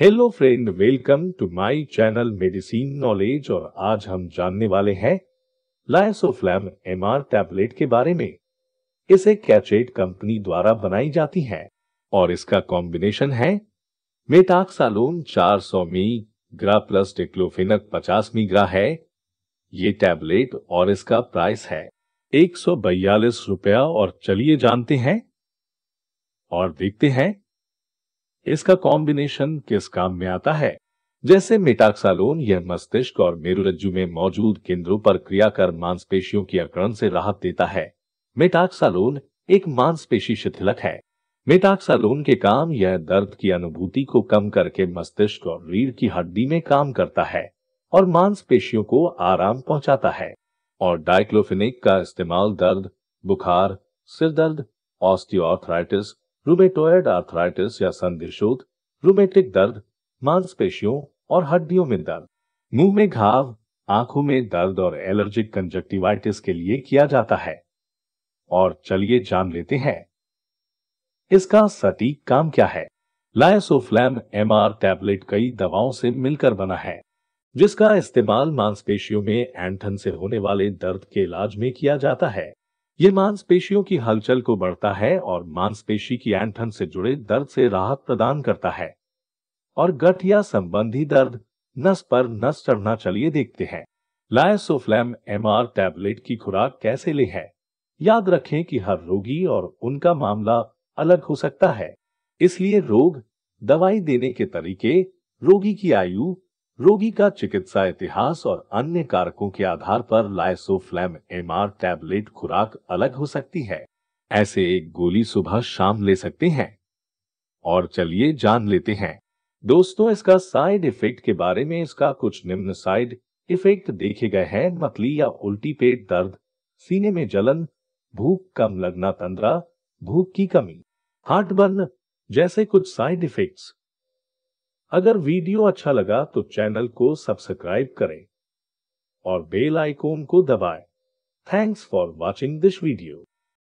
Hello friend welcome to my channel medicine knowledge और आज हम जानने वाले हैं लाइसोफ्लैम एमआर टैबलेट के बारे में इसे कैचेट कंपनी द्वारा बनाई जाती है और इसका कॉम्बिनेशन है मेटाक्सालोन 400 ग्रा प्लस डिक्लोफिनक 50 ग्रा है ये टैबलेट और इसका प्राइस है एक रुपया और चलिए जानते हैं और देखते हैं इसका कॉम्बिनेशन किस काम में आता है जैसे मेटाक्सालोन यह मस्तिष्क और मेरुरज्जु में मौजूद केंद्रों पर क्रिया कर मांसपेशियों की अकड़न से राहत देता है मेटाक्सालोन एक मांसपेशी शिथिलक है मेटाक्सालोन के काम यह दर्द की अनुभूति को कम करके मस्तिष्क और रीढ़ की हड्डी में काम करता है और मांसपेशियों को आराम पहुंचाता है और डाइक्लोफिनिक का इस्तेमाल दर्द बुखार सिर दर्द ऑस्टियोआर्थराइटिस रूबेटोड आर्थराइटिस या संधिशोध रूमेटिक दर्द मांसपेशियों और हड्डियों में दर्द मुंह में घाव आंखों में दर्द और एलर्जिक कंजक्टिवाइटिस के लिए किया जाता है और चलिए जान लेते हैं इसका सटीक काम क्या है लायसोफ्लैम एमआर टैबलेट कई दवाओं से मिलकर बना है जिसका इस्तेमाल मांसपेशियों में एंथन से होने वाले दर्द के इलाज में किया जाता है ये मांसपेशियों की हलचल को बढ़ता है और मांसपेशी की एंठन से जुड़े दर्द से राहत प्रदान करता है और गठिया संबंधी दर्द नस पर नस चढ़ना चलिए देखते हैं लायसोफ्लैम एम आर टैबलेट की खुराक कैसे ले है याद रखें कि हर रोगी और उनका मामला अलग हो सकता है इसलिए रोग दवाई देने के तरीके रोगी की आयु रोगी का चिकित्सा इतिहास और अन्य कारकों के आधार पर लाइसोफ्लैम एमआर टैबलेट खुराक अलग हो सकती है ऐसे एक गोली सुबह शाम ले सकते हैं और चलिए जान लेते हैं दोस्तों इसका साइड इफेक्ट के बारे में इसका कुछ निम्न साइड इफेक्ट देखे गए हैं मतली या उल्टी पेट दर्द सीने में जलन भूख कम लगना तंद्रा भूख की कमी हार्ट बर्न जैसे कुछ साइड इफेक्ट्स अगर वीडियो अच्छा लगा तो चैनल को सब्सक्राइब करें और बेल आइकॉन को दबाएं। Thanks for watching this video